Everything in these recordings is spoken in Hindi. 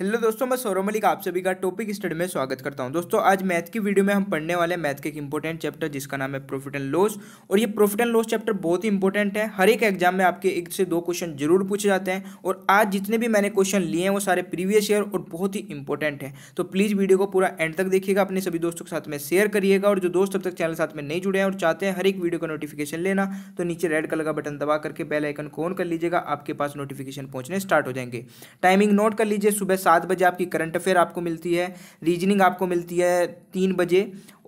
हेलो दोस्तों मैं सौरभ मलिक आप सभी का टॉपिक स्टडी में स्वागत करता हूं दोस्तों आज मैथ की वीडियो में हम पढ़ने वाले हैं मैथ के एक इंपॉर्टेंट चैप्टर जिसका नाम है प्रॉफिट एंड लॉस और ये प्रॉफिट एंड लॉस चैप्टर बहुत ही इंपॉर्टेंट है हर एक एग्जाम में आपके एक से दो क्वेश्चन जरूर पूछे जाते हैं और आज जितने भी मैंने क्वेश्चन लिए हैं वो सारे प्रीवियस ईयर और बहुत ही इंपॉर्टेंट है तो प्लीज़ वीडियो को पूरा एंड तक देखिएगा अपने सभी दोस्तों के साथ में शेयर करिएगा और जो दोस्त अब तक चैनल साथ में नहीं जुड़े हैं और चाहते हैं हर एक वीडियो का नोटिफिकेशन लेना तो नीचे रेड कलर का बटन दबा करके बेल आइकन को ऑन कर लीजिएगा आपके पास नोटिफिकेशन पहुंचने स्टार्ट हो जाएंगे टाइमिंग नोट कर लीजिए सुबह सात बजे आपकी करंट अफेयर आपको मिलती है रीजनिंग आपको मिलती है तीन बजे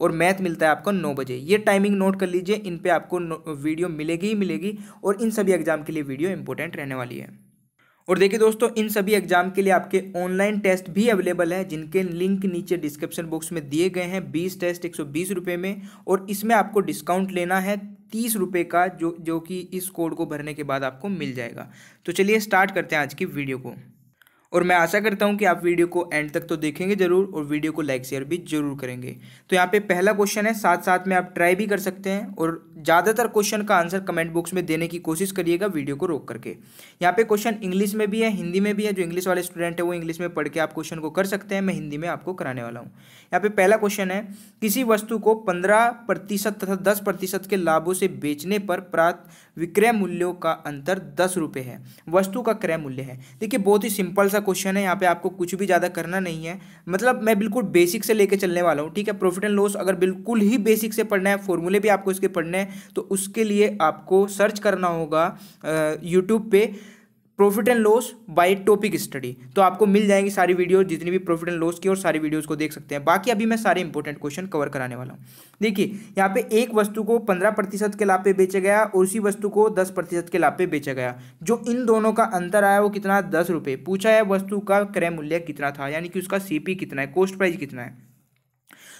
और मैथ मिलता है आपको नौ बजे ये टाइमिंग नोट कर लीजिए इन पर आपको वीडियो मिलेगी ही मिलेगी और इन सभी एग्जाम के लिए वीडियो इंपॉर्टेंट रहने वाली है और देखिए दोस्तों इन सभी एग्जाम के लिए आपके ऑनलाइन टेस्ट भी अवेलेबल है जिनके लिंक नीचे डिस्क्रिप्शन बॉक्स में दिए गए हैं 20 टेस्ट एक सौ में और इसमें आपको डिस्काउंट लेना है तीस रुपये का जो जो कि इस कोड को भरने के बाद आपको मिल जाएगा तो चलिए स्टार्ट करते हैं आज की वीडियो को और मैं आशा करता हूँ कि आप वीडियो को एंड तक तो देखेंगे जरूर और वीडियो को लाइक शेयर भी जरूर करेंगे तो यहाँ पे पहला क्वेश्चन है साथ साथ में आप ट्राई भी कर सकते हैं और ज़्यादातर क्वेश्चन का आंसर कमेंट बॉक्स में देने की कोशिश करिएगा वीडियो को रोक करके यहाँ पे क्वेश्चन इंग्लिश में भी है हिंदी में भी है जो इंग्लिश वाले स्टूडेंट है वो इंग्लिश में पढ़ के आप क्वेश्चन को कर सकते हैं मैं हिंदी में आपको कराने वाला हूँ यहाँ पे पहला क्वेश्चन है किसी वस्तु को पंद्रह प्रतिशत तथा दस प्रतिशत के लाभों से बेचने पर प्राप्त विक्रय मूल्यों का अंतर दस रुपये है वस्तु का क्रय मूल्य है देखिए बहुत ही सिंपल सा सा क्वेश्चन है यहाँ पे आपको कुछ भी ज़्यादा करना नहीं है मतलब मैं बिल्कुल बेसिक से लेके चलने वाला हूँ ठीक है प्रॉफिट एंड लॉस अगर बिल्कुल ही बेसिक से पढ़ना है फॉर्मूले भी आपको इसके पढ़ने हैं तो उसके लिए आपको सर्च करना होगा यूट्यूब पे profit and loss by topic study तो आपको मिल जाएंगी सारी वीडियो जितनी भी प्रॉफिट एंड लॉस की और सारी वीडियोस को देख सकते हैं बाकी अभी मैं सारे इंपॉर्टेंट क्वेश्चन कवर कराने वाला हूँ देखिए यहाँ पे एक वस्तु को पंद्रह प्रतिशत के लाभ पे बेचा गया और उसी वस्तु को दस प्रतिशत के लाभ पे बेचा गया जो इन दोनों का अंतर आया वो कितना दस रुपये पूछा है वस्तु का क्रय मूल्य कितना था यानी कि उसका सीपी कितना है कॉस्ट प्राइस कितना है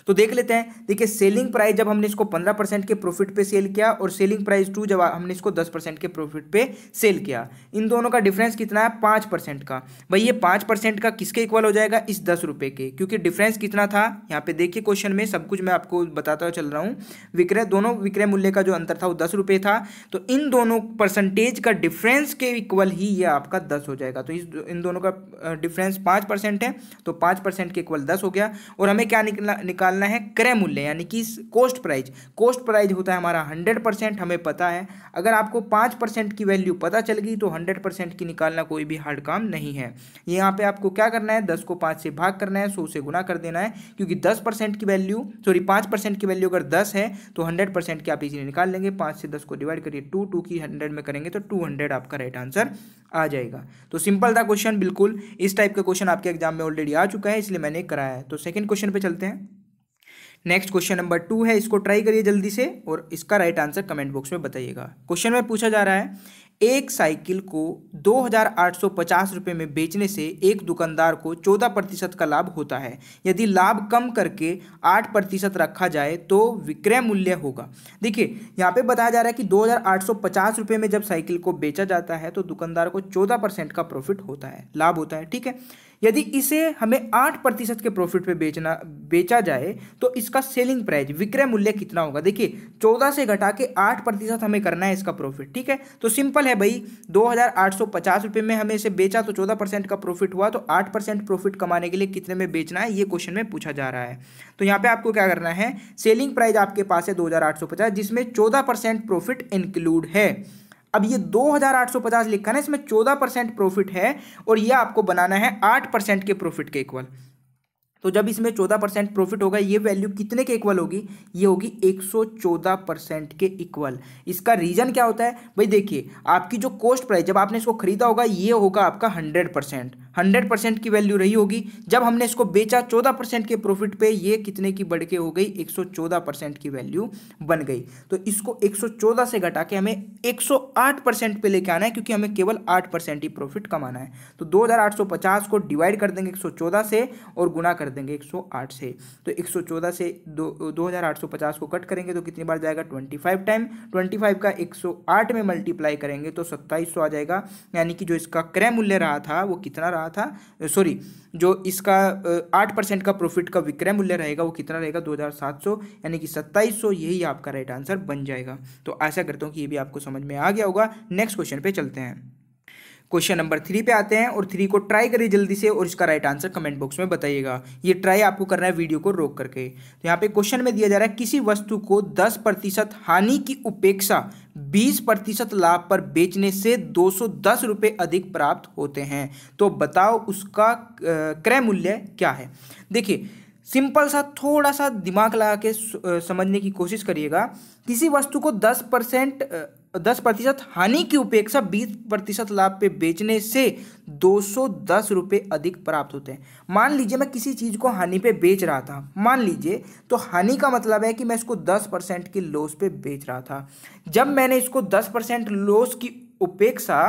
तो देख लेते हैं देखिए सेलिंग प्राइस जब हमने इसको पंद्रह परसेंट के प्रॉफिट पे सेल किया और सेलिंग प्राइस टू जब हमने इसको दस परसेंट के प्रॉफिट पे सेल किया इन दोनों का डिफरेंस कितना है पाँच परसेंट का भाई ये पाँच परसेंट का किसके इक्वल हो जाएगा इस दस रुपये के क्योंकि डिफरेंस कितना था यहाँ पे देखिए क्वेश्चन में सब कुछ मैं आपको बताता हुआ चल रहा हूँ विक्रय दोनों विक्रय मूल्य का जो अंतर था वो दस रुपये था तो इन दोनों परसेंटेज का डिफरेंस के इक्वल ही ये आपका दस हो जाएगा तो इस इन दोनों का डिफरेंस पाँच परसेंट है तो पाँच परसेंट के इक्वल दस हो गया और हमें क्या निकला निकाल निकालना है क्रय मूल्य यानी कि कोस्ट प्राइज कोस्ट प्राइज होता है हमारा हंड्रेड परसेंट हमें पता है अगर आपको पाँच परसेंट की वैल्यू पता चल गई तो हंड्रेड परसेंट की निकालना कोई भी हार्ड काम नहीं है यहाँ पे आपको क्या करना है दस को पाँच से भाग करना है सौ से गुना कर देना है क्योंकि दस परसेंट की वैल्यू सॉरी पाँच परसेंट की वैल्यू अगर दस है तो हंड्रेड परसेंट की आप इसी निकाल लेंगे पाँच से दस को डिवाइड करिए टू टू की हंड्रेड में करेंगे तो टू हंड्रेड आपका राइट आंसर आ जाएगा तो सिंपल था क्वेश्चन बिल्कुल इस टाइप का क्वेश्चन आपके एग्जाम में ऑलरेडी आ चुका है इसलिए मैंने कराया है तो सेकेंड क्वेश्चन पर चलते हैं नेक्स्ट क्वेश्चन नंबर टू है इसको ट्राई करिए जल्दी से और इसका राइट आंसर कमेंट बॉक्स में बताइएगा क्वेश्चन में पूछा जा रहा है एक साइकिल को दो रुपए में बेचने से एक दुकानदार को 14 प्रतिशत का लाभ होता है यदि लाभ कम करके 8 प्रतिशत रखा जाए तो विक्रय मूल्य होगा देखिए यहाँ पे बताया जा रहा है कि दो रुपए में जब साइकिल को बेचा जाता है तो दुकानदार को 14 परसेंट का प्रॉफिट होता है लाभ होता है ठीक है यदि इसे हमें आठ प्रतिशत के प्रॉफिट पे बेचना बेचा जाए तो इसका सेलिंग प्राइस विक्रय मूल्य कितना होगा देखिए चौदह से घटा के आठ प्रतिशत हमें करना है इसका प्रॉफिट ठीक है तो सिंपल है भाई दो हज़ार आठ सौ पचास रुपये में हमें इसे बेचा तो चौदह परसेंट का प्रॉफिट हुआ तो आठ परसेंट प्रॉफिट कमाने के लिए कितने में बेचना है ये क्वेश्चन में पूछा जा रहा है तो यहाँ पे आपको क्या करना है सेलिंग प्राइस आपके पास है दो जिसमें चौदह परसेंट प्रॉफिट इंक्लूड है अब ये 2850 लिखा ना इसमें 14 परसेंट प्रॉफिट है और ये आपको बनाना है 8 परसेंट के प्रॉफिट के इक्वल तो जब इसमें 14 परसेंट प्रॉफिट होगा ये वैल्यू कितने के इक्वल होगी ये होगी 114 परसेंट के इक्वल इसका रीज़न क्या होता है भाई देखिए आपकी जो कॉस्ट प्राइस जब आपने इसको खरीदा होगा ये होगा आपका हंड्रेड परसेंट हंड्रेड परसेंट की वैल्यू रही होगी जब हमने इसको बेचा चौदह परसेंट के प्रॉफिट पे ये कितने की बढ़ के हो गई एक सौ चौदह परसेंट की वैल्यू बन गई तो इसको एक सौ चौदह से घटा के हमें एक सौ आठ परसेंट पे लेके आना है क्योंकि हमें केवल आठ परसेंट ही प्रॉफिट कमाना है तो दो हज़ार आठ सौ पचास को डिवाइड कर देंगे एक सौ चौदह से और गुना कर देंगे एक सौ आठ से तो एक सौ चौदह से दो दो हज़ार आठ सौ पचास को कट करेंगे तो कितनी बार जाएगा twenty five time twenty five का एक सौ आठ में मल्टीप्लाई करेंगे तो सत्ताईस सौ आ जाएगा यानी कि जो इसका क्रय मूल्य रहा था वो कितना रहा रहा था सॉरी जो इसका आठ परसेंट का प्रॉफिट का विक्रय मूल्य रहेगा वो कितना रहेगा दो हज़ार सात सौ यानी कि सत्ताईस सौ यही आपका राइट आंसर बन जाएगा तो आशा करता हूँ कि ये भी आपको समझ में आ गया होगा नेक्स्ट क्वेश्चन पे चलते हैं क्वेश्चन नंबर थ्री पे आते हैं और थ्री को ट्राई करिए जल्दी से और इसका राइट आंसर कमेंट बॉक्स में बताइएगा ये ट्राई आपको करना है वीडियो को रोक करके तो यहाँ पे क्वेश्चन में दिया जा रहा है किसी वस्तु को दस प्रतिशत हानि की उपेक्षा बीस प्रतिशत लाभ पर बेचने से दो सौ दस रुपये अधिक प्राप्त होते हैं तो बताओ उसका क्रय मूल्य क्या है देखिए सिंपल सा थोड़ा सा दिमाग लगा के समझने की कोशिश करिएगा किसी वस्तु को दस परसेंट दस प्रतिशत हानि की उपेक्षा बीस प्रतिशत लाभ पे बेचने से दो सौ दस रुपये अधिक प्राप्त होते हैं मान लीजिए मैं किसी चीज़ को हानि पे बेच रहा था मान लीजिए तो हानि का मतलब है कि मैं इसको दस परसेंट की लॉस पे बेच रहा था जब मैंने इसको दस परसेंट लॉस की उपेक्षा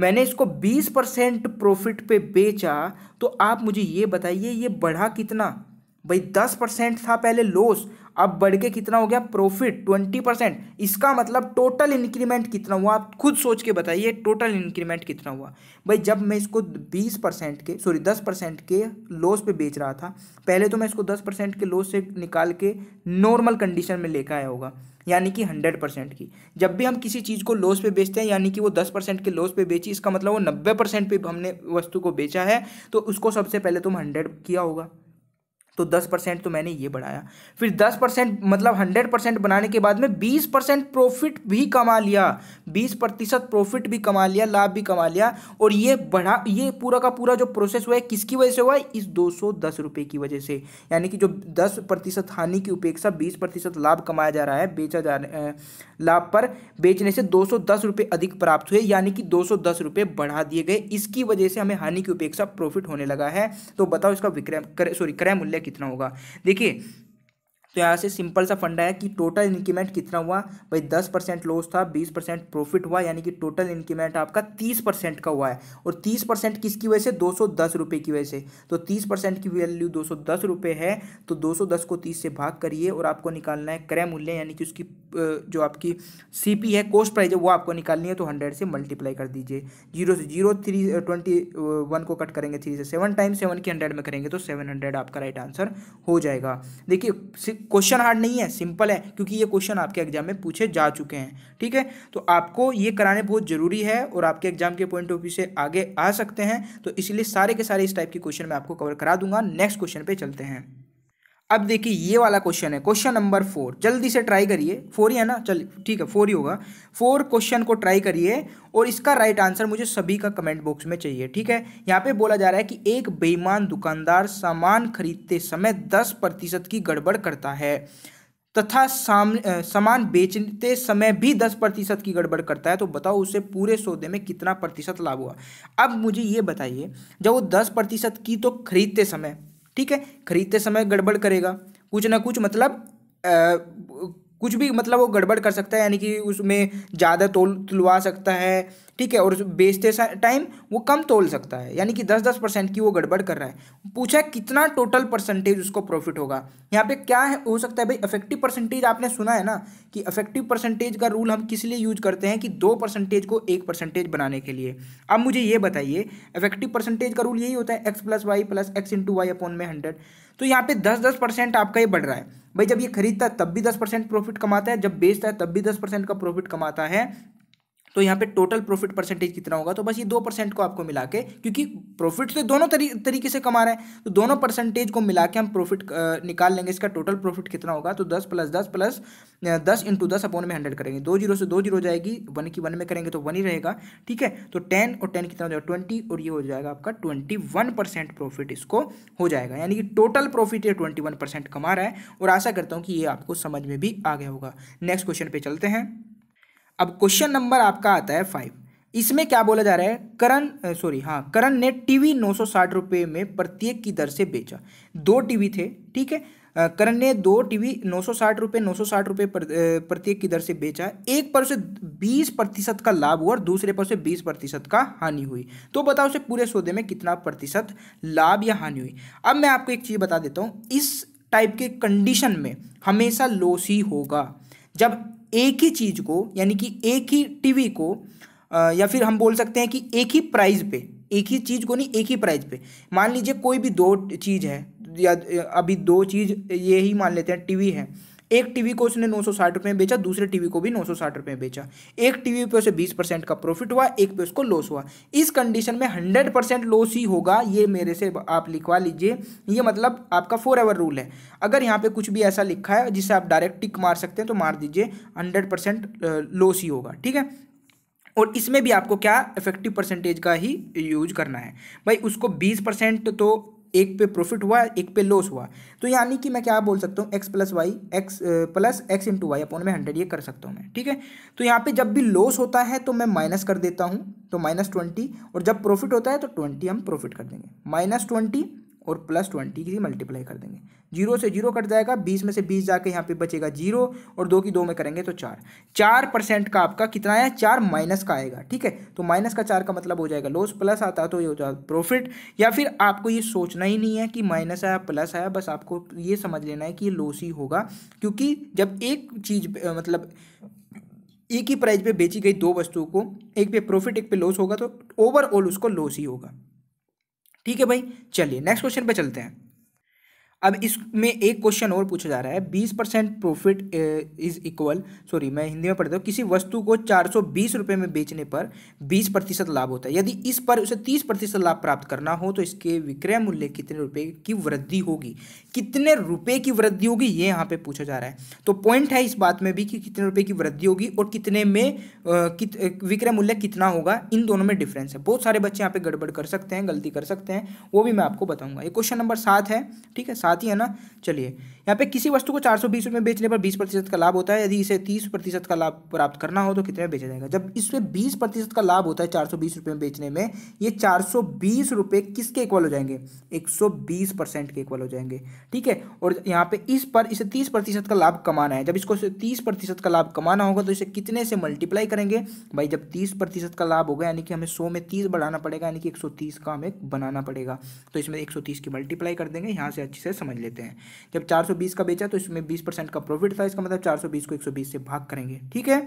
मैंने इसको बीस परसेंट प्रॉफिट पे बेचा तो आप मुझे ये बताइए ये बढ़ा कितना भाई दस परसेंट था पहले लॉस अब बढ़ के कितना हो गया प्रॉफिट ट्वेंटी परसेंट इसका मतलब टोटल इंक्रीमेंट कितना हुआ आप खुद सोच के बताइए टोटल इंक्रीमेंट कितना हुआ भाई जब मैं इसको बीस परसेंट के सॉरी दस परसेंट के लॉस पे बेच रहा था पहले तो मैं इसको दस परसेंट के लॉस से निकाल के नॉर्मल कंडीशन में लेकर आया होगा यानी कि हंड्रेड परसेंट की जब भी हम किसी चीज़ को लॉस पे बेचते हैं यानी कि वो दस परसेंट के लॉस पे बेची इसका मतलब वो नब्बे परसेंट पे हमने वस्तु को बेचा है तो उसको सबसे पहले तुम हंड्रेड किया होगा तो दस परसेंट तो मैंने ये बढ़ाया फिर दस परसेंट मतलब हंड्रेड परसेंट बनाने के बाद में बीस परसेंट प्रॉफिट भी कमा लिया बीस प्रतिशत प्रॉफिट भी कमा लिया लाभ भी कमा लिया और ये बढ़ा ये पूरा का पूरा जो प्रोसेस हुआ है किसकी वजह से हुआ है इस दो सौ दस रुपये की वजह से यानी कि जो दस प्रतिशत हानि की उपेक्षा बीस प्रतिशत लाभ कमाया जा रहा है बेचा जा लाभ पर बेचने से दो सौ दस रुपये अधिक प्राप्त हुए यानी कि दो सौ दस रुपये बढ़ा दिए गए इसकी वजह से हमें हानि की उपेक्षा प्रॉफिट होने लगा है तो बताओ इसका विक्रय सॉरी क्रय मूल्य कितना होगा देखिए तो यहाँ से सिंपल सा फंडा है कि टोटल इंक्रीमेंट कितना हुआ भाई दस परसेंट लॉस था बीस परसेंट प्रॉफिट हुआ यानी कि टोटल इंक्रीमेंट आपका तीस परसेंट का हुआ है और तीस परसेंट किसकी वजह से दो सौ दस रुपये की वजह से तो तीस परसेंट की वैल्यू दो सौ दस रुपये है तो दो सौ दस को तीस से भाग करिए और आपको निकालना है क्रय मूल्य यानी कि उसकी जो आपकी सी पी है कोस्ट प्राइज है वो आपको निकालनी है तो हंड्रेड से मल्टीप्लाई कर दीजिए जीरो से जीरो थ्री ट्वेंटी वन को कट करेंगे थ्री से सेवन टाइम सेवन की हंड्रेड में करेंगे तो सेवन हंड्रेड आपका राइट आंसर हो जाएगा देखिए क्वेश्चन हार्ड नहीं है सिंपल है क्योंकि ये क्वेश्चन आपके एग्जाम में पूछे जा चुके हैं ठीक है तो आपको ये कराने बहुत ज़रूरी है और आपके एग्जाम के पॉइंट ऑफ व्यू से आगे आ सकते हैं तो इसलिए सारे के सारे इस टाइप के क्वेश्चन मैं आपको कवर करा दूंगा नेक्स्ट क्वेश्चन पर चलते हैं अब देखिए ये वाला क्वेश्चन है क्वेश्चन नंबर फोर जल्दी से ट्राई करिए फोर ही है ना चल ठीक है फोर ही होगा फोर क्वेश्चन को ट्राई करिए और इसका राइट आंसर मुझे सभी का कमेंट बॉक्स में चाहिए ठीक है यहाँ पे बोला जा रहा है कि एक बेईमान दुकानदार सामान खरीदते समय दस प्रतिशत की गड़बड़ करता है तथा साम सामान बेचते समय भी दस प्रतिशत की गड़बड़ करता है तो बताओ उसे पूरे सौदे में कितना प्रतिशत लाभ हुआ अब मुझे ये बताइए जब वो दस प्रतिशत की तो खरीदते समय ठीक है खरीदते समय गड़बड़ करेगा कुछ ना कुछ मतलब आ, कुछ भी मतलब वो गड़बड़ कर सकता है यानी कि उसमें ज़्यादा तोल तुलवा सकता है ठीक है और बेचते टाइम वो कम तोल सकता है यानी कि दस दस परसेंट की वो गड़बड़ कर रहा है पूछा कितना टोटल परसेंटेज उसको प्रॉफिट होगा यहाँ पे क्या है हो सकता है भाई अफेक्टिव परसेंटेज आपने सुना है ना कि अफेक्टिव परसेंटेज का रूल हम किस लिए यूज करते हैं कि दो परसेंटेज को एक परसेंटेज बनाने के लिए अब मुझे ये बताइए अफेक्टिव परसेंटेज का रूल यही होता है x plus y plus x into y upon में हंड्रेड तो यहाँ पे दस दस परसेंट आपका ये बढ़ रहा है भाई जब ये खरीदता है तब भी दस परसेंट प्रॉफिट कमाता है जब बेचता है तब भी दस परसेंट का प्रॉफिट कमाता है तो यहाँ पे टोटल प्रॉफिट परसेंटेज कितना होगा तो बस ये दो परसेंट को आपको मिला के क्योंकि प्रॉफिट तो दोनों तरी, तरीके से कमा रहे हैं तो दोनों परसेंटेज को मिला के हम प्रॉफिट निकाल लेंगे इसका टोटल प्रॉफिट कितना होगा तो दस प्लस दस प्लस दस इंटू दस अपॉन में हंड्रेड करेंगे दो जीरो से दो जीरो जाएगी वन की वन में करेंगे तो वन ही रहेगा ठीक है तो टेन और टेन कितना हो जाएगा ट्वेंटी और ये हो जाएगा आपका ट्वेंटी वन परसेंट प्रॉफिट इसको हो जाएगा यानी कि टोटल प्रॉफिट ये ट्वेंटी वन परसेंट कमा रहा है और आशा करता हूँ कि ये आपको समझ में भी आ गया होगा नेक्स्ट क्वेश्चन पे चलते हैं अब क्वेश्चन नंबर आपका आता है फाइव इसमें क्या बोला जा रहा है करण सॉरी हाँ करण ने टीवी नौ सौ साठ रुपये में प्रत्येक की दर से बेचा दो टीवी थे ठीक है करण ने दो टीवी नौ सौ साठ रुपये नौ सौ साठ रुपये प्रत्येक की दर से बेचा एक पर उसे बीस प्रतिशत का लाभ हुआ और दूसरे पर उसे बीस प्रतिशत का हानि हुई तो बताओ उसे पूरे सौदे में कितना प्रतिशत लाभ या हानि हुई अब मैं आपको एक चीज़ बता देता हूँ इस टाइप के कंडीशन में हमेशा लॉस ही होगा जब एक ही चीज़ को यानी कि एक ही टीवी को आ, या फिर हम बोल सकते हैं कि एक ही प्राइस पे एक ही चीज़ को नहीं एक ही प्राइस पे मान लीजिए कोई भी दो चीज़ है या अभी दो चीज़ ये ही मान लेते हैं टीवी है एक टीवी को उसने नौ सौ साठ रुपये में बेचा दूसरे टीवी को भी नौ सौ साठ रुपये में बेचा एक टीवी पे उसे बीस परसेंट का प्रॉफिट हुआ एक पे उसको लॉस हुआ इस कंडीशन में हंड्रेड परसेंट लॉस ही होगा ये मेरे से आप लिखवा लीजिए ये मतलब आपका फोर एवर रूल है अगर यहाँ पे कुछ भी ऐसा लिखा है जिससे आप डायरेक्ट टिक मार सकते हैं तो मार दीजिए हंड्रेड परसेंट लॉस ही होगा ठीक है और इसमें भी आपको क्या इफेक्टिव परसेंटेज का ही यूज करना है भाई उसको बीस परसेंट तो एक पे प्रॉफिट हुआ एक पे लॉस हुआ तो यानी कि मैं क्या बोल सकता हूँ x plus y x plus x into y upon में हंड्रेड ये कर सकता हूँ मैं ठीक है तो यहाँ पे जब भी लॉस होता है तो मैं माइनस कर देता हूँ तो माइनस ट्वेंटी और जब प्रॉफिट होता है तो ट्वेंटी हम प्रॉफिट कर देंगे माइनस ट्वेंटी और प्लस ट्वेंटी की मल्टीप्लाई कर देंगे जीरो से जीरो कट जाएगा बीस में से बीस जाके यहाँ पे बचेगा जीरो और दो की दो में करेंगे तो चार चार परसेंट का आपका कितना है चार माइनस का आएगा ठीक है तो माइनस का चार का मतलब हो जाएगा लॉस प्लस आता है तो ये हो जाएगा प्रॉफिट या फिर आपको ये सोचना ही नहीं है कि माइनस आया प्लस आया बस आपको ये समझ लेना है कि ये लॉस ही होगा क्योंकि जब एक चीज़ मतलब एक ही प्राइस पर बेची गई दो वस्तुओं को एक पे प्रॉफिट एक पे लॉस होगा तो ओवरऑल उसको लॉस ही होगा ठीक है भाई चलिए नेक्स्ट क्वेश्चन पे चलते हैं अब इसमें एक क्वेश्चन और पूछा जा रहा है बीस percent profit is equal sorry मैं हिंदी में पढ़ता हूँ किसी वस्तु को चार सौ बीस रुपये में बेचने पर बीस प्रतिशत लाभ होता है यदि इस पर उसे तीस प्रतिशत लाभ प्राप्त करना हो तो इसके विक्रय मूल्य कितने रुपए की वृद्धि होगी कितने रुपए की वृद्धि होगी ये यहाँ पे पूछा जा रहा है तो पॉइंट है इस बात में भी कि कितने रुपये की वृद्धि होगी और कितने में कित, विक्रय मूल्य कितना होगा इन दोनों में डिफरेंस है बहुत सारे बच्चे यहाँ पे गड़बड़ कर सकते हैं गलती कर सकते हैं वो भी मैं आपको बताऊँगा ये क्वेश्चन नंबर सात है ठीक है सात आती है ना चलिए यहाँ पे किसी वस्तु को चार सौ बीस रुपये में बेचने पर बीस प्रतिशत का लाभ होता है यदि इसे तीस प्रतिशत का लाभ प्राप्त करना हो तो कितने में बेचा जाएगा जब इसमें बीस प्रतिशत का लाभ होता है चार सौ बीस रुपये में बेचने में ये चार सौ बीस रुपये किसके इक्वल हो जाएंगे एक सौ बीस परसेंट के इक्वल हो जाएंगे ठीक है और यहाँ पे इस पर इसे तीस प्रतिशत का लाभ कमाना है जब इसको तीस प्रतिशत का लाभ कमाना होगा तो इसे कितने से मल्टीप्लाई करेंगे भाई जब तीस प्रतिशत का लाभ होगा यानी कि हमें सौ में तीस बढ़ाना पड़ेगा यानी कि एक सौ तीस का हमें बनाना पड़ेगा तो इसमें एक सौ तीस की मल्टीप्लाई कर देंगे यहाँ से अच्छे से समझ लेते हैं जब 420 का बेचा तो इसमें 20 परसेंट का प्रॉफिट था इसका मतलब 420 को 120 से भाग करेंगे ठीक है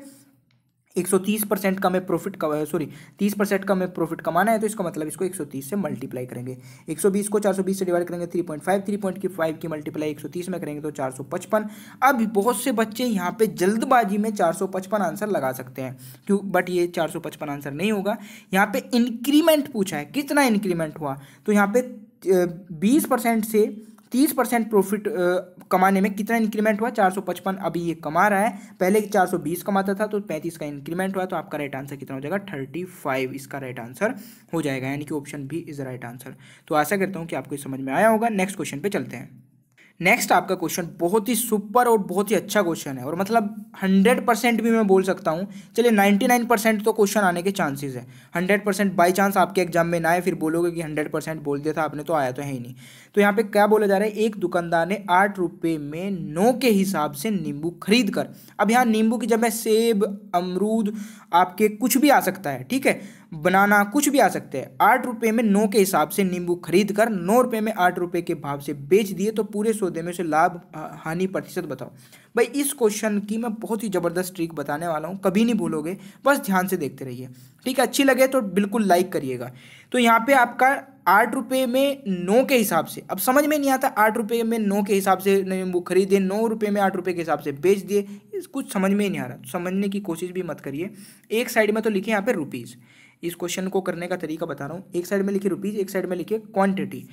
130 परसेंट का मैं प्रॉफिट का सॉरी 30 परसेंट का मैं प्रॉफिट कमाना है तो इसका मतलब इसको 130 से मल्टीप्लाई करेंगे 120 को 420 से डिवाइड करेंगे 3.5 3 पॉइंट की फाइव की मल्टीप्लाई 130 में करेंगे तो 455 अब बहुत से बच्चे यहाँ पे जल्दबाजी में 455 आंसर लगा सकते हैं क्यों बट ये 455 आंसर नहीं होगा यहाँ पे इंक्रीमेंट पूछा है कितना इंक्रीमेंट हुआ तो यहाँ पे बीस परसेंट से तीस परसेंट प्रॉफिट कमाने में कितना इंक्रीमेंट हुआ चार सौ पचपन अभी ये कमा रहा है पहले चार सौ बीस कमाता था तो पैंतीस का इंक्रीमेंट हुआ तो आपका राइट आंसर कितना हो जाएगा थर्टी फाइव इसका राइट आंसर हो जाएगा यानी कि option B is right answer तो आशा करता हूँ कि आपको समझ में आया होगा नेक्स्ट क्वेश्चन पर चलते हैं नेक्स्ट आपका क्वेश्चन बहुत ही सुपर और बहुत ही अच्छा क्वेश्चन है और मतलब हंड्रेड परसेंट भी मैं बोल सकता हूँ चलिए नाइन्टी नाइन परसेंट तो क्वेश्चन आने के चांसेस है हंड्रेड परसेंट बाई चांस आपके एग्जाम में ना आए फिर बोलोगे कि हंड्रेड परसेंट बोल दिया था आपने तो आया तो है ही नहीं तो यहाँ पे क्या बोला जा रहा है एक दुकानदार ने आठ रुपये में नौ के हिसाब से नींबू खरीद कर अब यहाँ नींबू की जब मैं सेब अमरूद आपके कुछ भी आ सकता है ठीक है बनाना कुछ भी आ सकते हैं आठ रुपये में नौ के हिसाब से नींबू खरीद कर नौ रुपये में आठ रुपये के भाव से बेच दिए तो पूरे सौदे में से लाभ हानि प्रतिशत बताओ भाई इस क्वेश्चन की मैं बहुत ही ज़बरदस्त ट्रिक बताने वाला हूँ कभी नहीं भूलोगे बस ध्यान से देखते रहिए ठीक है अच्छी लगे तो बिल्कुल लाइक करिएगा तो यहाँ पर आपका आठ रुपये में नौ के हिसाब से अब समझ में नहीं आता आठ रुपये में नौ के हिसाब से नींबू खरीदे नौ रुपये में आठ रुपये के हिसाब से बेच दिए कुछ समझ में ही नहीं आ रहा तो समझने की कोशिश भी मत करिए एक साइड में तो लिखे यहाँ पे रुपीज़ इस क्वेश्चन को करने का तरीका बता रहा हूँ एक साइड में लिखिए रुपीज़ एक साइड में लिखिए क्वांटिटी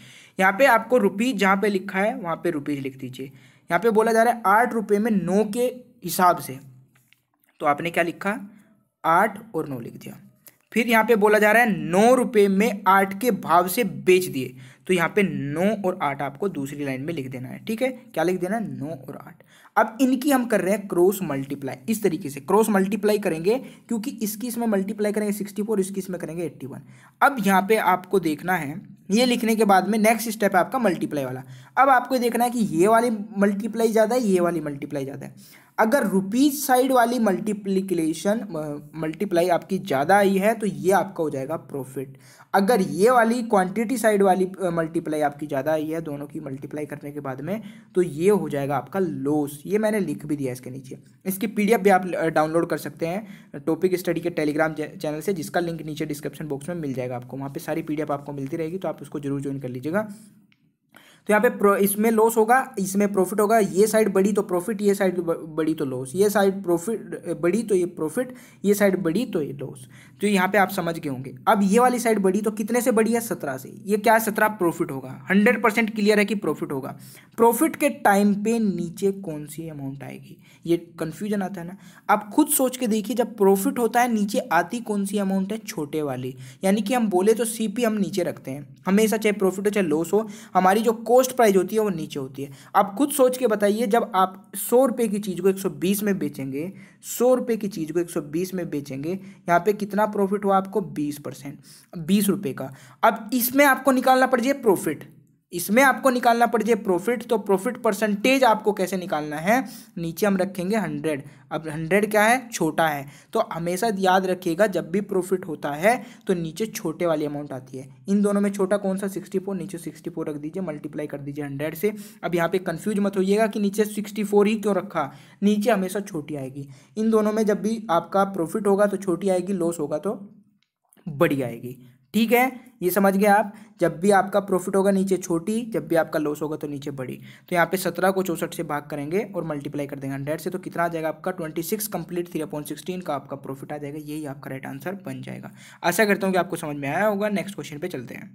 यहाँ पे आपको रुपीज़ जहाँ पे लिखा है वहाँ पे रुपीज़ लिख दीजिए यहाँ पे बोला जा रहा है आठ रुपये में नौ के हिसाब से तो आपने क्या लिखा आठ और नौ लिख दिया फिर यहाँ पे बोला जा रहा है नौ रुपये में आठ के भाव से बेच दिए तो यहाँ पे नौ और आठ आपको दूसरी लाइन में लिख देना है ठीक है क्या लिख देना है नौ और आठ अब इनकी हम कर रहे हैं क्रॉस मल्टीप्लाई इस तरीके से क्रॉस मल्टीप्लाई करेंगे क्योंकि इसकी इसमें मल्टीप्लाई करेंगे सिक्सटी फोर इसकी इसमें करेंगे एट्टी वन अब यहाँ पे आपको देखना है ये लिखने के बाद में नेक्स्ट स्टेप है आपका मल्टीप्लाई वाला अब आपको देखना है कि ये वाली मल्टीप्लाई ज़्यादा है ये वाली मल्टीप्लाई ज़्यादा है अगर रुपीज साइड वाली मल्टीप्लीकेशन मल्टीप्लाई आपकी ज़्यादा आई है तो ये आपका हो जाएगा प्रॉफिट अगर ये वाली क्वांटिटी साइड वाली मल्टीप्लाई आपकी ज़्यादा आई है दोनों की मल्टीप्लाई करने के बाद में तो ये हो जाएगा आपका लॉस ये मैंने लिख भी दिया इसके नीचे इसकी पी भी आप डाउनलोड कर सकते हैं टॉपिक स्टडी के टेलीग्राम चैनल से जिसका लिंक नीचे डिस्क्रिप्शन बॉक्स में मिल जाएगा आपको वहाँ पर सारी पी आपको मिलती रहेगी तो आप उसको जरूर ज्वाइन कर लीजिएगा तो यहाँ पे इसमें लॉस होगा इसमें प्रॉफिट होगा ये साइड बड़ी तो प्रॉफिट ये साइड बड़ी तो लॉस ये साइड प्रॉफिट बड़ी तो ये प्रॉफिट ये साइड बड़ी तो ये लॉस जो यहाँ पे आप समझ गए होंगे अब ये वाली साइड बढ़ी तो कितने से बढ़ी है सत्रह से ये क्या है सत्रह प्रॉफिट होगा हंड्रेड परसेंट क्लियर है कि प्रॉफिट होगा प्रॉफिट के टाइम पे नीचे कौन सी अमाउंट आएगी ये कन्फ्यूजन आता है ना आप खुद सोच के देखिए जब प्रॉफिट होता है नीचे आती कौन सी अमाउंट है छोटे वाली यानी कि हम बोले तो सी हम नीचे रखते हैं हमेशा चाहे प्रॉफिट हो चाहे लॉस हो हमारी जो कॉस्ट प्राइज होती है वो नीचे होती है आप खुद सोच के बताइए जब आप सौ रुपये की चीज़ को एक में बेचेंगे सौ रुपये की चीज़ को एक में बेचेंगे यहाँ पर कितना प्रॉफिट हुआ आपको बीस परसेंट बीस रुपये का अब इसमें आपको निकालना पड़ जाए प्रॉफिट इसमें आपको निकालना पड़ जाए प्रॉफिट तो प्रॉफिट परसेंटेज आपको कैसे निकालना है नीचे हम रखेंगे हंड्रेड अब हंड्रेड क्या है छोटा है तो हमेशा याद रखिएगा जब भी प्रॉफिट होता है तो नीचे छोटे वाली अमाउंट आती है इन दोनों में छोटा कौन सा सिक्सटी फोर नीचे सिक्सटी फोर रख दीजिए मल्टीप्लाई कर दीजिए हंड्रेड से अब यहाँ पे कन्फ्यूज मत होइएगा कि नीचे सिक्सटी फोर ही क्यों रखा नीचे हमेशा छोटी आएगी इन दोनों में जब भी आपका प्रॉफिट होगा तो छोटी आएगी लॉस होगा तो बड़ी आएगी ठीक है ये समझ गए आप जब भी आपका प्रॉफिट होगा नीचे छोटी जब भी आपका लॉस होगा तो नीचे बड़ी तो यहाँ पे सत्रह को चौसठ से भाग करेंगे और मल्टीप्लाई कर देंगे हंड्रेड से तो कितना आ जाएगा आपका twenty six complete three upon sixteen का आपका प्रॉफिट आ जाएगा यही आपका राइट आंसर बन जाएगा आशा करता हूँ कि आपको समझ में आया होगा नेक्स्ट क्वेश्चन पर चलते हैं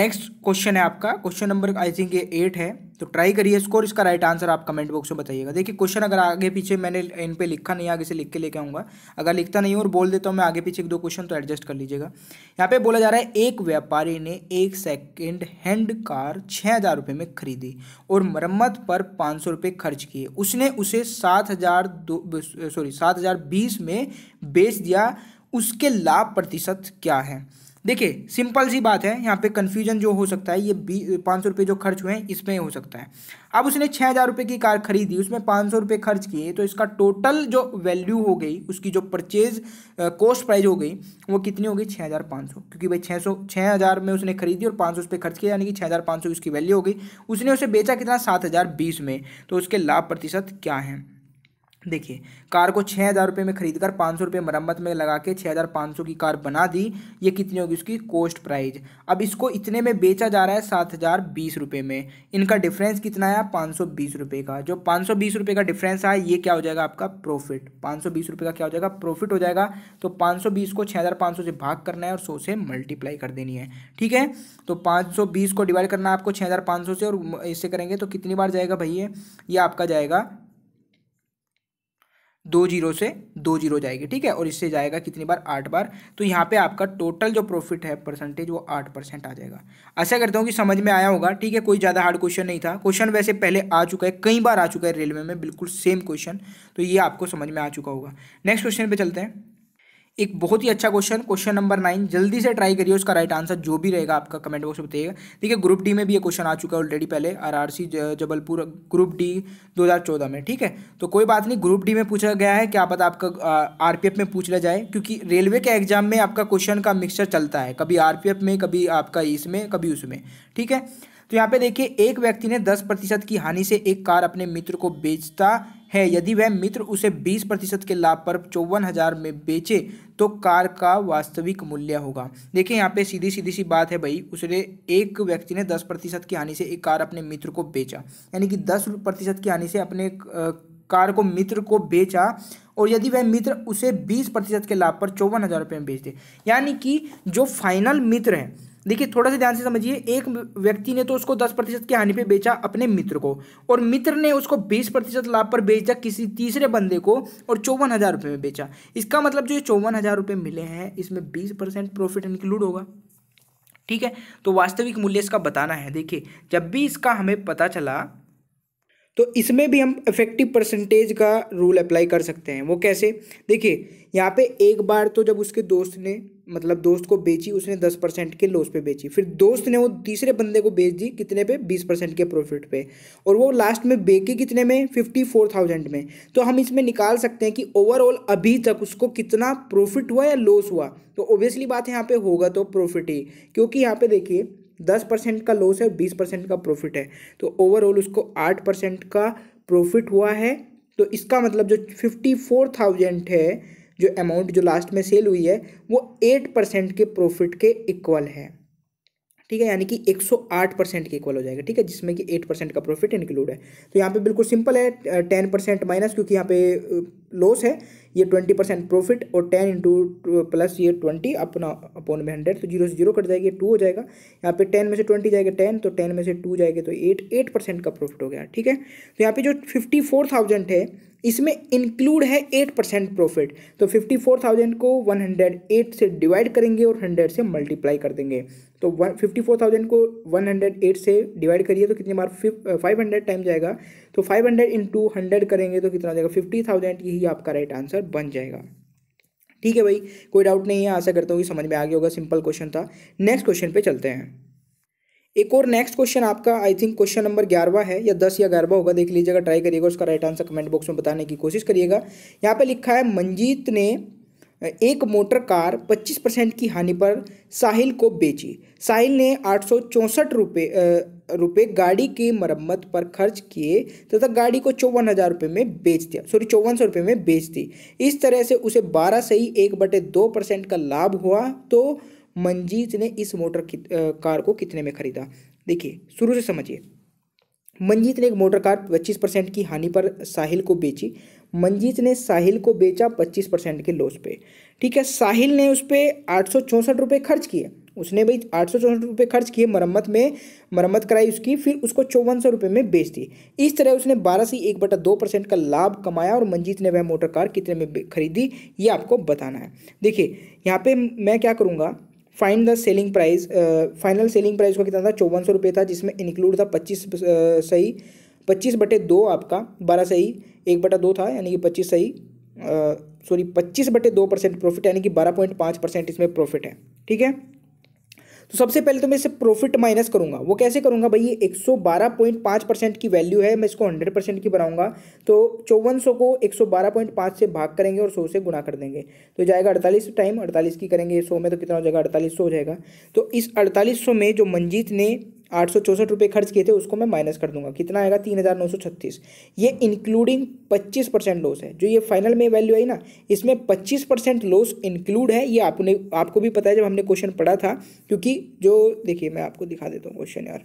नेक्स्ट क्वेश्चन है आपका क्वेश्चन नंबर आई थिंक ये एट है तो ट्राई करिए इसको और इसका राइट आंसर आप कमेंट बॉक्स में बताइएगा देखिए क्वेश्चन अगर आगे पीछे मैंने इन पे लिखा नहीं आगे से लिख के लेके आऊँगा अगर लिखता नहीं और बोल देता हूँ मैं आगे पीछे एक दो क्वेश्चन तो एडजस्ट कर लीजिएगा यहाँ पे बोला जा रहा है एक व्यापारी ने एक सेकेंड हैंड कार छः हज़ार रुपये में खरीदी और मरम्मत पर पाँच सौ रुपये खर्च किए उसने उसे सात हज़ार दो सॉरी सात हज़ार बीस में बेच दिया उसके लाभ प्रतिशत क्या है देखिए सिंपल सी बात है यहाँ पे कन्फ्यूजन जो हो सकता है ये बी पाँच सौ रुपये जो खर्च हुए हैं इसमें हो सकता है अब उसने छः हज़ार रुपये की कार खरीदी उसमें पाँच सौ रुपये खर्च किए तो इसका टोटल जो वैल्यू हो गई उसकी जो परचेज कॉस्ट प्राइस हो गई वो कितनी हो गई छः हज़ार पाँच सौ क्योंकि भाई छः सौ छः हज़ार में उसने खरीदी और पाँच सौ रुपये खर्च किया यानी कि छः हज़ार पाँच सौ उसकी वैल्यू हो गई उसने उसे बेचा कितना सात हज़ार बीस में तो उसके लाभ प्रतिशत क्या है देखिए कार को छः हज़ार रुपये में खरीद कर पाँच सौ रुपये मरम्मत में लगा के छः हज़ार पाँच सौ की कार बना दी ये कितनी होगी उसकी कॉस्ट प्राइज अब इसको इतने में बेचा जा रहा है सात हज़ार बीस रुपये में इनका डिफरेंस कितना आया पाँच सौ बीस रुपये का जो पाँच सौ बीस रुपये का डिफरेंस आया ये क्या हो जाएगा आपका प्रॉफिट पाँच सौ बीस रुपये का क्या हो जाएगा प्रॉफिट हो जाएगा तो पाँच सौ बीस को छः हज़ार पाँच सौ से भाग करना है और सौ से मल्टीप्लाई कर देनी है ठीक है तो पाँच सौ बीस को डिवाइड करना है आपको छः हज़ार पाँच सौ से और इससे करेंगे तो कितनी बार जाएगा भैया ये आपका जाएगा दो जीरो से दो जीरो जाएगी ठीक है और इससे जाएगा कितनी बार आठ बार तो यहाँ पे आपका टोटल जो प्रॉफिट है परसेंटेज वो आठ परसेंट आ जाएगा ऐसा करता हूँ कि समझ में आया होगा ठीक है कोई ज़्यादा हार्ड क्वेश्चन नहीं था क्वेश्चन वैसे पहले आ चुका है कई बार आ चुका है रेलवे में बिल्कुल सेम क्वेश्चन तो ये आपको समझ में आ चुका होगा नेक्स्ट क्वेश्चन पर चलते हैं एक बहुत ही अच्छा क्वेश्चन क्वेश्चन नंबर नाइन जल्दी से ट्राई करिए उसका राइट आंसर जो भी रहेगा आपका कमेंट बॉक्स में बताइएगा देखिए ग्रुप डी में भी ये क्वेश्चन आ चुका है ऑलरेडी पहले आरआरसी जबलपुर ग्रुप डी 2014 में ठीक है तो कोई बात नहीं ग्रुप डी में पूछा गया है क्या पता आपका आर में पूछ लिया जाए क्योंकि रेलवे के एग्जाम में आपका क्वेश्चन का मिक्सचर चलता है कभी आर में कभी आपका इसमें कभी उसमें ठीक है तो यहाँ पे देखिए एक व्यक्ति ने दस प्रतिशत की हानि से एक कार अपने मित्र को बेचता है यदि वह मित्र उसे 20 प्रतिशत के लाभ पर चौवन हज़ार में बेचे तो कार का वास्तविक मूल्य होगा देखिए यहाँ पे सीधी सीधी सी बात है भाई उसने एक व्यक्ति ने 10 प्रतिशत की हानि से एक कार अपने मित्र को बेचा यानी कि 10 प्रतिशत की हानि से अपने कार को मित्र को बेचा और यदि वह मित्र उसे बीस प्रतिशत के लाभ पर चौवन हज़ार रुपये में बेच दे यानी कि जो फाइनल मित्र हैं देखिए थोड़ा सा ध्यान से समझिए एक व्यक्ति ने तो उसको दस प्रतिशत की हानि पे बेचा अपने मित्र को और मित्र ने उसको बीस प्रतिशत लाभ पर बेचा किसी तीसरे बंदे को और चौवन हज़ार रुपये में बेचा इसका मतलब जो ये चौवन हज़ार रुपये मिले हैं इसमें बीस परसेंट प्रॉफिट इंक्लूड होगा ठीक है तो वास्तविक मूल्य इसका बताना है देखिए जब भी इसका हमें पता चला तो इसमें भी हम इफेक्टिव परसेंटेज का रूल अप्लाई कर सकते हैं वो कैसे देखिए यहाँ पे एक बार तो जब उसके दोस्त ने मतलब दोस्त को बेची उसने दस परसेंट के लॉस पे बेची फिर दोस्त ने वो तीसरे बंदे को बेच दी कितने पे बीस परसेंट के प्रॉफिट पे और वो लास्ट में बेकी कितने में फिफ्टी फोर थाउजेंड में तो हम इसमें निकाल सकते हैं कि ओवरऑल अभी तक उसको कितना प्रॉफिट हुआ या लॉस हुआ तो ओबियसली बात यहाँ पर होगा तो प्रॉफिट ही क्योंकि यहाँ पर देखिए दस परसेंट का लॉस है बीस परसेंट का प्रॉफिट है तो ओवरऑल उसको आठ परसेंट का प्रॉफिट हुआ है तो इसका मतलब जो फिफ्टी फोर थाउजेंड है जो अमाउंट जो लास्ट में सेल हुई है वो एट परसेंट के प्रॉफिट के इक्वल है ठीक है यानी कि एक सौ आठ परसेंट के इक्वल हो जाएगा ठीक है जिसमें कि एट परसेंट का प्रॉफिट इंक्लूड है तो यहाँ पे बिल्कुल सिंपल है टेन परसेंट माइनस क्योंकि यहाँ पे लॉस है ये ट्वेंटी परसेंट प्रॉफिट और टेन इंटू प्लस ये ट्वेंटी अपना अपोन में हंड्रेड तो जीरो से जीरो कट जाएगी टू हो जाएगा यहाँ पे टेन में से ट्वेंटी जाएगा टेन तो टेन में से टू जाएगा तो एट एट परसेंट का प्रॉफिट हो गया ठीक है तो यहाँ पे जो फिफ्टी फोर थाउजेंड है इसमें इंक्लूड है एट परसेंट प्रॉफिट तो फिफ्टी फोर थाउजेंड को वन हंड्रेड एट से डिवाइड करेंगे और हंड्रेड से मल्टीप्लाई कर देंगे तो वन फिफ्टी फोर थाउजेंड को वन हंड्रेड एट से डिवाइड करिए तो कितनी बार फाइव हंड्रेड टाइम जाएगा तो फाइव हंड्रेड इंटू हंड्रेड करेंगे तो कितना हो जाएगा फिफ्टी थाउजेंड यही आपका राइट आंसर बन जाएगा ठीक है भाई कोई डाउट नहीं है आशा करता हूँ कि समझ में आ गया होगा सिंपल क्वेश्चन था नेक्स्ट क्वेश्चन पे चलते हैं एक और नेक्स्ट क्वेश्चन आपका आई थिंक क्वेश्चन नंबर ग्यारहवा है या दस या ग्यारहवा होगा देख लीजिएगा ट्राई करिएगा उसका राइट आंसर कमेंट बॉक्स में बताने की कोशिश करिएगा यहाँ पे लिखा है मंजीत ने एक मोटर कार 25 परसेंट की हानि पर साहिल को बेची साहिल ने आठ सौ चौंसठ रुपये गाड़ी की मरम्मत पर खर्च किए तथा गाड़ी को चौवन हज़ार रुपये में बेच दिया सॉरी चौवन सौ रुपये में बेच दी इस तरह से उसे बारह से ही एक बटे दो परसेंट का लाभ हुआ तो मंजीत ने इस मोटर कार को कितने में खरीदा देखिए शुरू से समझिए मंजीत ने एक मोटर कार पच्चीस परसेंट की हानि पर साहिल को बेची मंजीत ने साहिल को बेचा पच्चीस परसेंट के लॉस पे ठीक है साहिल ने उस पर आठ सौ चौंसठ रुपये खर्च किए उसने भाई आठ सौ चौंसठ रुपये खर्च किए मरम्मत में मरम्मत कराई उसकी फिर उसको चौवन सौ रुपये में बेच दी इस तरह उसने बारह से एक बटा दो परसेंट का लाभ कमाया और मंजीत ने वह मोटर कार कितने में खरीदी ये आपको बताना है देखिए यहाँ पे मैं क्या करूँगा final the selling price final selling price का कितना था चौवन सौ रुपये था जिसमें इंक्लूड था पच्चीस uh, सही पच्चीस बटे दो आपका बारह सही एक बटा दो था यानी कि पच्चीस सही सॉरी uh, पच्चीस बटे दो परसेंट प्रॉफिट यानी कि बारह पॉइंट पाँच परसेंट इसमें प्रॉफिट है ठीक है तो सबसे पहले तो मैं इसे प्रॉफिट माइनस करूँगा वो कैसे करूँगा भाई ये 112.5 परसेंट की वैल्यू है मैं इसको 100 परसेंट की बनाऊँगा तो चौवन को 112.5 से भाग करेंगे और 100 से गुणा कर देंगे तो जाएगा अड़तालीस टाइम अड़तालीस की करेंगे सौ में तो कितना हो जाएगा अड़तालीस हो जाएगा तो इस अड़तालीस में जो मंजीत ने आठ सौ चौसठ रुपये खर्च किए थे उसको मैं माइनस कर दूंगा कितना आएगा तीन हज़ार नौ सौ छत्तीस ये इंक्लूडिंग पच्चीस परसेंट लॉस है जो ये फाइनल में वैल्यू आई ना इसमें पच्चीस परसेंट लॉस इंक्लूड है ये आपने आपको भी पता है जब हमने क्वेश्चन पढ़ा था क्योंकि जो देखिए मैं आपको दिखा देता हूँ क्वेश्चन यार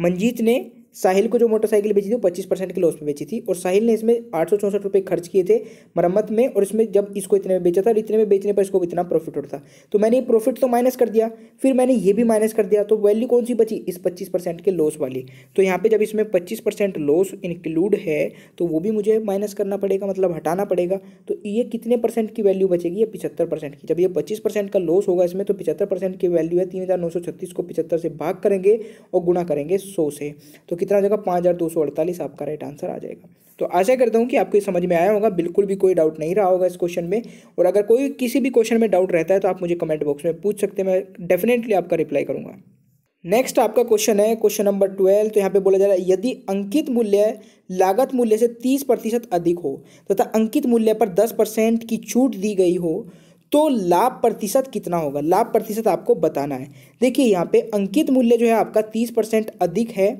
मंजीत ने साहिल को जो मोटरसाइकिल बेची थी वो पच्चीस परसेंट के लॉस में बेची थी और साहिल ने इसमें आठ सौ चौंसठ रुपये खर्च किए थे मरम्मत में और इसमें जब इसको इतने में बेचा था और इतने में बेचने पर इसको इतना प्रॉफिट होता था तो मैंने ये प्रॉफिट तो माइनस कर दिया फिर मैंने ये भी माइनस कर दिया तो वैल्यू कौन सी बची इस पच्चीस परसेंट के लॉस वाली तो यहाँ पर जब इसमें पच्चीस परसेंट लॉस इंक्लूड है तो वो भी मुझे माइनस करना पड़ेगा मतलब हटाना पड़ेगा तो ये कितने परसेंट की वैल्यू बचेगी ये पिछहत्तर परसेंट की जब ये पच्चीस परसेंट का लॉस होगा इसमें तो पिछहत्तर परसेंट की वैल्यू है तीन हज़ार नौ सौ छत्तीस को पिछहत्तर से भाग करेंगे और गुणा करेंगे सौ से तो कितना आ जाएगा पाँच हज़ार दो सौ अड़तालीस आपका राइट आंसर आ जाएगा तो आशा करता हूँ कि आपको समझ में आया होगा बिल्कुल भी कोई डाउट नहीं रहा होगा इस क्वेश्चन में और अगर कोई किसी भी क्वेश्चन में डाउट रहता है तो आप मुझे कमेंट बॉक्स में पूछ सकते हैं मैं डेफिनेटली आपका रिप्लाई करूँगा नेक्स्ट आपका क्वेश्चन है क्वेश्चन नंबर ट्वेल्व तो यहाँ पे बोला जा रहा है यदि अंकित मूल्य लागत मूल्य से तीस प्रतिशत अधिक हो तथा तो अंकित मूल्य पर दस परसेंट की छूट दी गई हो तो लाभ प्रतिशत कितना होगा लाभ प्रतिशत आपको बताना है देखिए यहाँ पे अंकित मूल्य जो है आपका तीस परसेंट अधिक है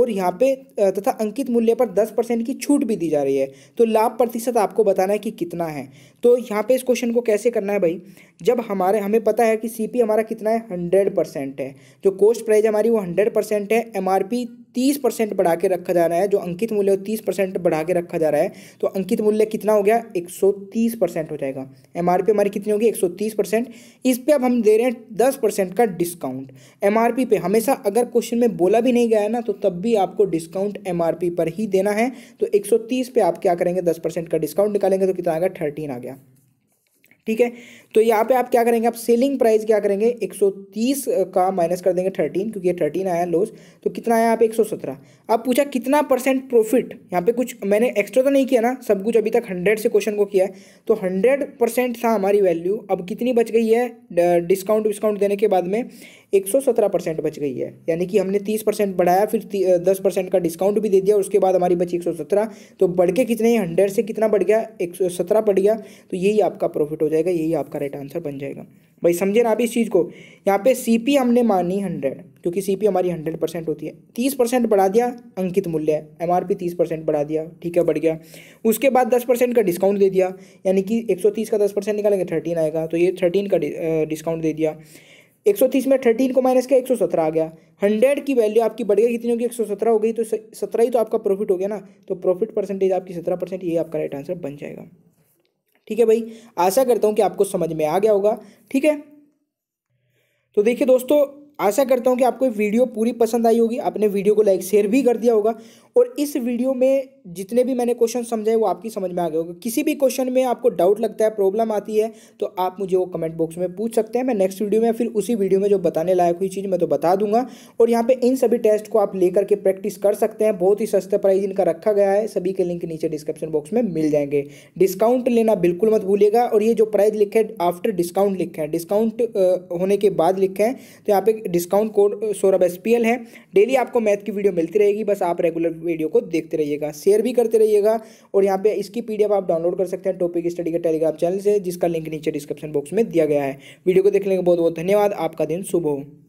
और यहाँ पे तथा अंकित मूल्य पर दस परसेंट की छूट भी दी जा रही है तो लाभ प्रतिशत आपको बताना है कि कितना है तो यहाँ पे इस क्वेश्चन को कैसे करना है भाई जब हमारे हमें पता है कि सीपी हमारा कितना है हंड्रेड परसेंट है जो कोस्ट प्राइज हमारी वो हंड्रेड परसेंट है एमआरपी तीस परसेंट बढ़ा के रखा जा रहा है जो अंकित मूल्य है तीस परसेंट बढ़ा के रखा जा रहा है तो अंकित मूल्य कितना हो गया एक सौ तीस परसेंट हो जाएगा एम आर पी हमारी कितनी होगी एक सौ तीस परसेंट इस पर अब हम दे रहे हैं दस परसेंट का डिस्काउंट एम आर पी पे हमेशा अगर क्वेश्चन में बोला भी नहीं गया है ना तो तब भी आपको डिस्काउंट एम आर पी पर ही देना है तो एक सौ तीस पे आप क्या करेंगे दस परसेंट का डिस्काउंट निकालेंगे तो कितना आ गया थर्टीन आ गया ठीक है तो यहाँ पे आप क्या करेंगे आप सेलिंग प्राइस क्या करेंगे 130 का माइनस कर देंगे 13 क्योंकि ये 13 आया लॉस तो कितना आया आप 117 अब पूछा कितना परसेंट प्रॉफिट यहाँ पे कुछ मैंने एक्स्ट्रा तो नहीं किया ना सब कुछ अभी तक 100 से क्वेश्चन को किया है तो 100 परसेंट था हमारी वैल्यू अब कितनी बच गई है डिस्काउंट विस्काउंट देने के बाद में 117 परसेंट बच गई है यानी कि हमने 30 परसेंट बढ़ाया फिर दस परसेंट का डिस्काउंट भी दे दिया उसके बाद हमारी बची 117 तो बढ़ के कितने हंड्रेड से कितना बढ़ गया एक सत्रह बढ़ गया तो यही आपका प्रॉफिट हो जाएगा यही आपका राइट आंसर बन जाएगा भाई समझे ना आप इस चीज़ को यहाँ पे सी हमने मानी हंड्रेड क्योंकि सी हमारी हंड्रेड परसेंट होती है तीस परसेंट बढ़ा दिया अंकित मूल्य है एम आर पी तीस परसेंट बढ़ा दिया ठीक है बढ़ गया उसके बाद दस परसेंट का डिस्काउंट दे दिया यानी कि एक सौ तीस का दस परसेंट निकालेंगे थर्टीन आएगा तो ये थर्टीन का डिस्काउंट दे दिया 130 में 13 को माइनस किया सत्रह आ गया 100 की वैल्यू आपकी बढ़ गई कितनी होगी सत्रह हो गई तो 17 ही तो आपका प्रॉफिट हो गया ना तो प्रॉफिट परसेंटेज आपकी 17 परसेंट ये आपका राइट आंसर बन जाएगा ठीक है भाई आशा करता हूँ कि आपको समझ में आ गया होगा ठीक है तो देखिए दोस्तों आशा करता हूँ कि आपको वीडियो पूरी पसंद आई होगी आपने वीडियो को लाइक शेयर भी कर दिया होगा और इस वीडियो में जितने भी मैंने क्वेश्चन समझाए वो आपकी समझ में आ गए होगा किसी भी क्वेश्चन में आपको डाउट लगता है प्रॉब्लम आती है तो आप मुझे वो कमेंट बॉक्स में पूछ सकते हैं मैं नेक्स्ट वीडियो में फिर उसी वीडियो में जो बताने लायक हुई चीज़ मैं तो बता दूंगा और यहाँ पे इन सभी टेस्ट को आप लेकर के प्रैक्टिस कर सकते हैं बहुत ही सस्ते प्राइस इनका रखा गया है सभी के लिंक नीचे डिस्क्रिप्शन बॉक्स में मिल जाएंगे डिस्काउंट लेना बिल्कुल मत भूलिएगा और ये जो प्राइस लिखे आफ्टर डिस्काउंट लिखे हैं डिस्काउंट होने के बाद लिखे हैं तो यहाँ पे डिस्काउंट कोड सौरभ एस है डेली आपको मैथ की वीडियो मिलती रहेगी बस आप रेगुलर वीडियो को देखते रहिएगा शेयर भी करते रहिएगा और यहाँ पे इसकी पी आप डाउनलोड कर सकते हैं टॉपिक स्टडी का टेलीग्राम चैनल से जिसका लिंक नीचे डिस्क्रिप्शन बॉक्स में दिया गया है वीडियो को देखने का बहुत बहुत धन्यवाद आपका दिन शुभ हो